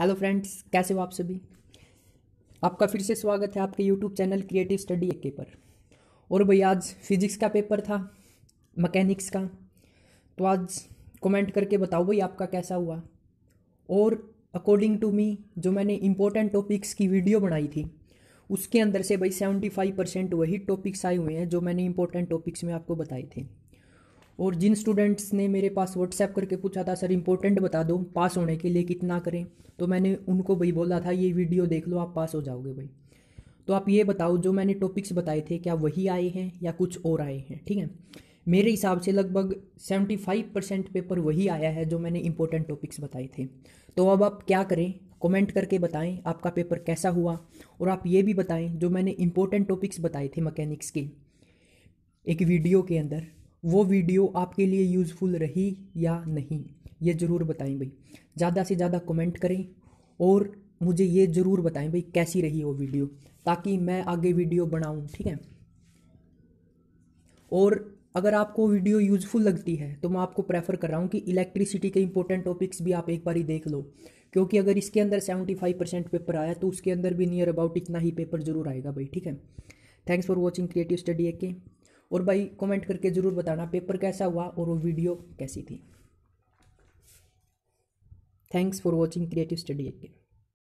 hello friends कैसे हो आप सभी आपका फिर से स्वागत है आपके यूट्यूब चैनल क्रिएटिव स्टडी एक पर और भाई आज फिजिक्स का पेपर था मैकेनिक्स का तो आज कमेंट करके बताओ भाई आपका कैसा हुआ और अकॉर्डिंग टू मी जो मैंने इंपॉर्टेंट टॉपिक्स की वीडियो बनाई थी उसके अंदर से भाई सेवेंटी फाइव परसेंट वही टॉपिक्स आए हुए हैं जो मैंने इंपॉर्टेंट टॉपिक्स में आपको बताए थे और जिन स्टूडेंट्स ने मेरे पास व्हाट्सएप करके पूछा था सर इंपॉर्टेंट बता दो पास होने के लिए कितना करें तो मैंने उनको भाई बोला था ये वीडियो देख लो आप पास हो जाओगे भाई तो आप ये बताओ जो मैंने टॉपिक्स बताए थे क्या वही आए हैं या कुछ और आए हैं ठीक है मेरे हिसाब से लगभग सेवेंटी फाइव परसेंट पेपर वही आया है जो मैंने इंपॉर्टेंट टॉपिक्स बताए थे तो अब आप क्या करें कमेंट करके बताएं आपका पेपर कैसा हुआ और आप ये भी बताएं जो मैंने इंपॉर्टेंट टॉपिक्स बताए थे मैकेनिक्स के एक वीडियो के अंदर वो वीडियो आपके लिए यूज़फुल रही या नहीं ये ज़रूर बताएं भाई ज़्यादा से ज़्यादा कमेंट करें और मुझे ये ज़रूर बताएं भाई कैसी रही वो वीडियो ताकि मैं आगे वीडियो बनाऊँ ठीक है और अगर आपको वीडियो यूज़फुल लगती है तो मैं आपको प्रेफर कर रहा हूँ कि इलेक्ट्रिसिटी के इंपॉर्टेंट टॉपिक्स भी आप एक बार ही देख लो क्योंकि अगर इसके अंदर सेवेंटी फाइव परसेंट पेपर आया तो उसके अंदर भी नियर अबाउट इतना ही पेपर जरूर आएगा भाई ठीक है thanks for watching creative study AK और भाई कमेंट करके ज़रूर बताना पेपर कैसा हुआ और वो वीडियो कैसी थी thanks for watching creative study again